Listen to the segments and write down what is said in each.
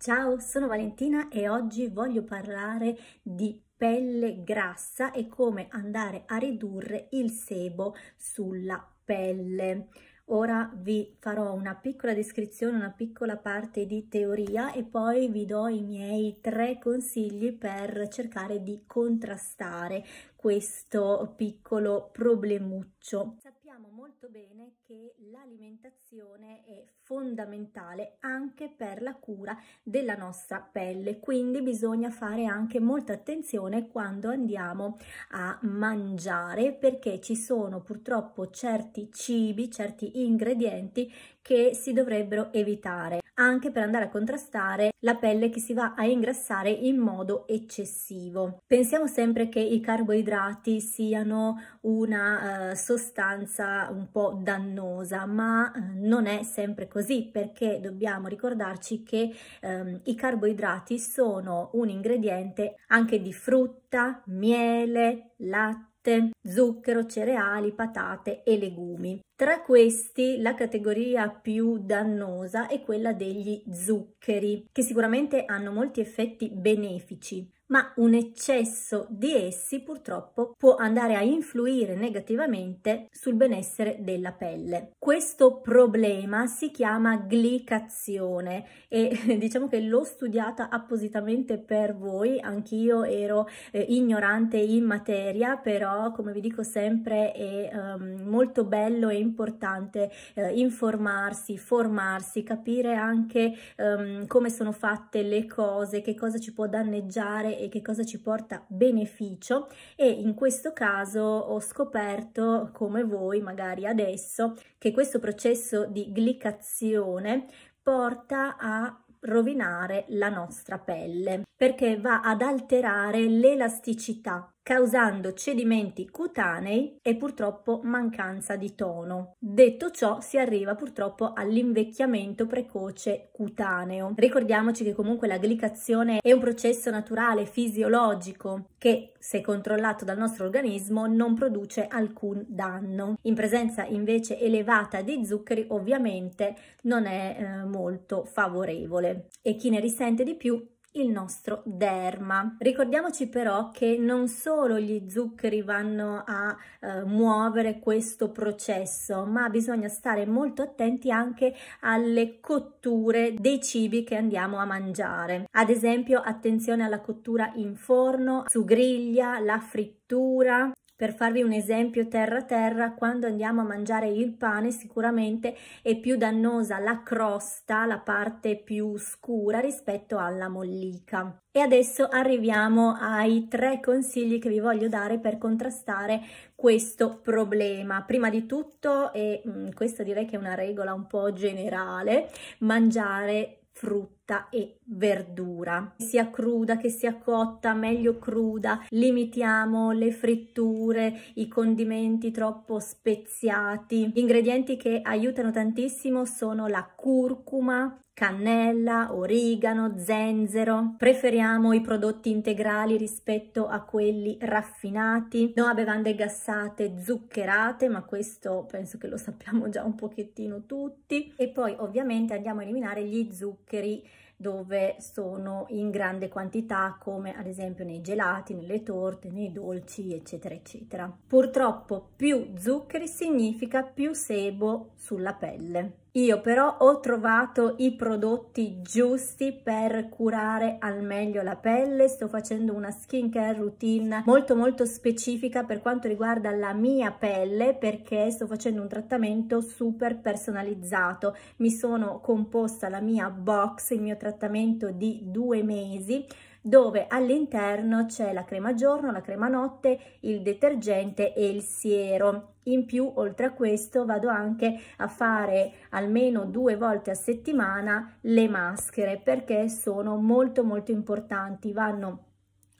Ciao, sono Valentina e oggi voglio parlare di pelle grassa e come andare a ridurre il sebo sulla pelle. Ora vi farò una piccola descrizione, una piccola parte di teoria e poi vi do i miei tre consigli per cercare di contrastare questo piccolo problemuccio. Sappiamo molto bene che l'alimentazione è fondamentale anche per la cura della nostra pelle quindi bisogna fare anche molta attenzione quando andiamo a mangiare perché ci sono purtroppo certi cibi certi ingredienti che si dovrebbero evitare anche per andare a contrastare la pelle che si va a ingrassare in modo eccessivo. Pensiamo sempre che i carboidrati siano una eh, sostanza un po' dannosa, ma eh, non è sempre così così perché dobbiamo ricordarci che ehm, i carboidrati sono un ingrediente anche di frutta, miele, latte zucchero, cereali, patate e legumi. Tra questi la categoria più dannosa è quella degli zuccheri, che sicuramente hanno molti effetti benefici, ma un eccesso di essi purtroppo può andare a influire negativamente sul benessere della pelle. Questo problema si chiama glicazione e diciamo che l'ho studiata appositamente per voi, anch'io ero eh, ignorante in materia, però come vi vi dico sempre, è um, molto bello e importante eh, informarsi, formarsi, capire anche um, come sono fatte le cose, che cosa ci può danneggiare e che cosa ci porta beneficio e in questo caso ho scoperto, come voi magari adesso, che questo processo di glicazione porta a rovinare la nostra pelle perché va ad alterare l'elasticità causando cedimenti cutanei e purtroppo mancanza di tono. Detto ciò, si arriva purtroppo all'invecchiamento precoce cutaneo. Ricordiamoci che comunque la glicazione è un processo naturale, fisiologico, che se controllato dal nostro organismo non produce alcun danno. In presenza invece elevata di zuccheri ovviamente non è eh, molto favorevole e chi ne risente di più il nostro derma. Ricordiamoci però che non solo gli zuccheri vanno a eh, muovere questo processo, ma bisogna stare molto attenti anche alle cotture dei cibi che andiamo a mangiare. Ad esempio, attenzione alla cottura in forno, su griglia, la frittura, per farvi un esempio terra terra, quando andiamo a mangiare il pane sicuramente è più dannosa la crosta, la parte più scura rispetto alla mollica. E adesso arriviamo ai tre consigli che vi voglio dare per contrastare questo problema. Prima di tutto, e mm, questa direi che è una regola un po' generale, mangiare frutta e verdura, sia cruda che sia cotta, meglio cruda, limitiamo le fritture, i condimenti troppo speziati. Gli ingredienti che aiutano tantissimo sono la curcuma, cannella, origano, zenzero. Preferiamo i prodotti integrali rispetto a quelli raffinati. No a bevande gassate, zuccherate, ma questo penso che lo sappiamo già un pochettino tutti. E poi ovviamente andiamo a eliminare gli zuccheri dove sono in grande quantità come ad esempio nei gelati, nelle torte, nei dolci eccetera eccetera. Purtroppo più zuccheri significa più sebo sulla pelle. Io però ho trovato i prodotti giusti per curare al meglio la pelle, sto facendo una skincare routine molto molto specifica per quanto riguarda la mia pelle perché sto facendo un trattamento super personalizzato. Mi sono composta la mia box, il mio trattamento di due mesi dove all'interno c'è la crema giorno, la crema notte, il detergente e il siero. In più, oltre a questo, vado anche a fare almeno due volte a settimana le maschere perché sono molto molto importanti, vanno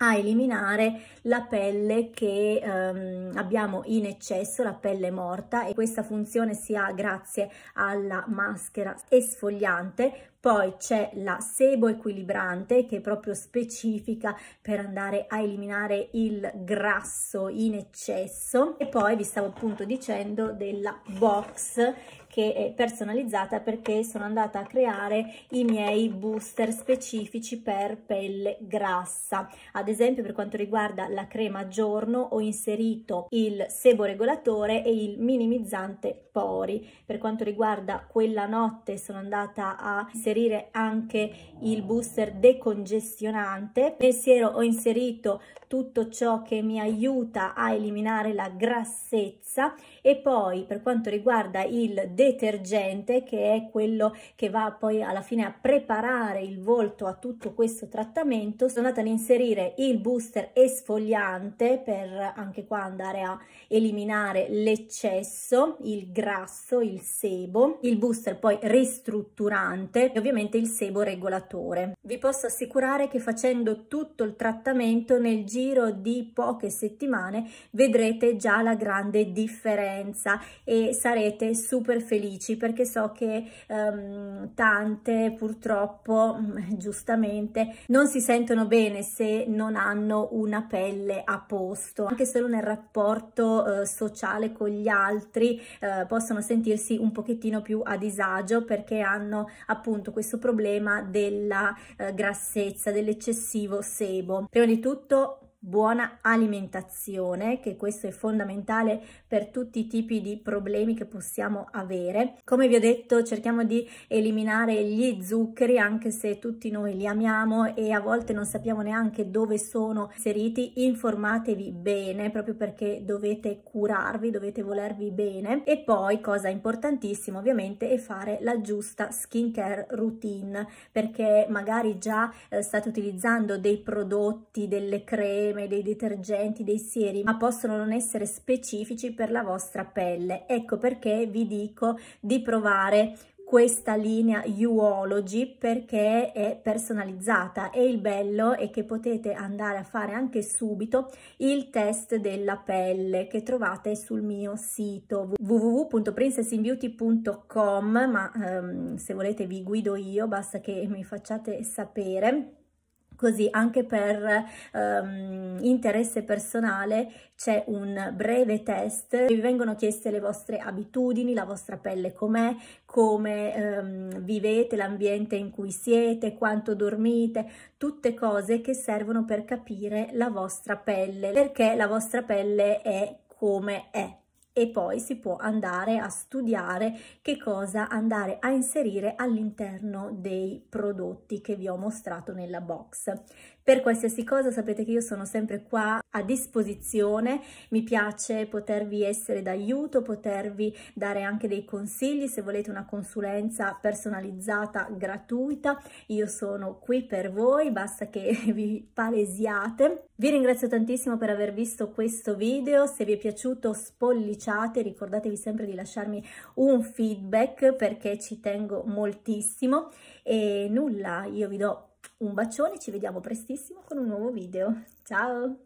a eliminare la pelle che ehm, abbiamo in eccesso, la pelle morta e questa funzione si ha grazie alla maschera esfogliante poi c'è la sebo equilibrante che è proprio specifica per andare a eliminare il grasso in eccesso e poi vi stavo appunto dicendo della box che è personalizzata perché sono andata a creare i miei booster specifici per pelle grassa. Ad esempio per quanto riguarda la crema giorno ho inserito il sebo regolatore e il minimizzante pori. Per quanto riguarda quella notte sono andata a inserire anche il booster decongestionante. Nel siero ho inserito tutto ciò che mi aiuta a eliminare la grassezza e poi per quanto riguarda il deodorante detergente che è quello che va poi alla fine a preparare il volto a tutto questo trattamento. Sono andata ad inserire il booster esfoliante per anche qua andare a eliminare l'eccesso, il grasso, il sebo, il booster poi ristrutturante e ovviamente il sebo regolatore. Vi posso assicurare che facendo tutto il trattamento nel giro di poche settimane vedrete già la grande differenza e sarete super felici felici perché so che um, tante purtroppo mm, giustamente non si sentono bene se non hanno una pelle a posto anche solo nel rapporto uh, sociale con gli altri uh, possono sentirsi un pochettino più a disagio perché hanno appunto questo problema della uh, grassezza dell'eccessivo sebo prima di tutto buona alimentazione, che questo è fondamentale per tutti i tipi di problemi che possiamo avere. Come vi ho detto, cerchiamo di eliminare gli zuccheri, anche se tutti noi li amiamo e a volte non sappiamo neanche dove sono inseriti. Informatevi bene, proprio perché dovete curarvi, dovete volervi bene. E poi, cosa importantissima ovviamente, è fare la giusta skincare routine, perché magari già eh, state utilizzando dei prodotti, delle creme, creme, dei detergenti, dei seri, ma possono non essere specifici per la vostra pelle. Ecco perché vi dico di provare questa linea Uology perché è personalizzata e il bello è che potete andare a fare anche subito il test della pelle che trovate sul mio sito www.princessinbeauty.com ma ehm, se volete vi guido io basta che mi facciate sapere Così anche per um, interesse personale c'è un breve test, vi vengono chieste le vostre abitudini, la vostra pelle com'è, come um, vivete l'ambiente in cui siete, quanto dormite, tutte cose che servono per capire la vostra pelle, perché la vostra pelle è come è e poi si può andare a studiare che cosa andare a inserire all'interno dei prodotti che vi ho mostrato nella box. Per qualsiasi cosa sapete che io sono sempre qua a disposizione, mi piace potervi essere d'aiuto, potervi dare anche dei consigli se volete una consulenza personalizzata gratuita, io sono qui per voi, basta che vi palesiate. Vi ringrazio tantissimo per aver visto questo video, se vi è piaciuto spolliciate, ricordatevi sempre di lasciarmi un feedback perché ci tengo moltissimo e nulla, io vi do un bacione, ci vediamo prestissimo con un nuovo video. Ciao!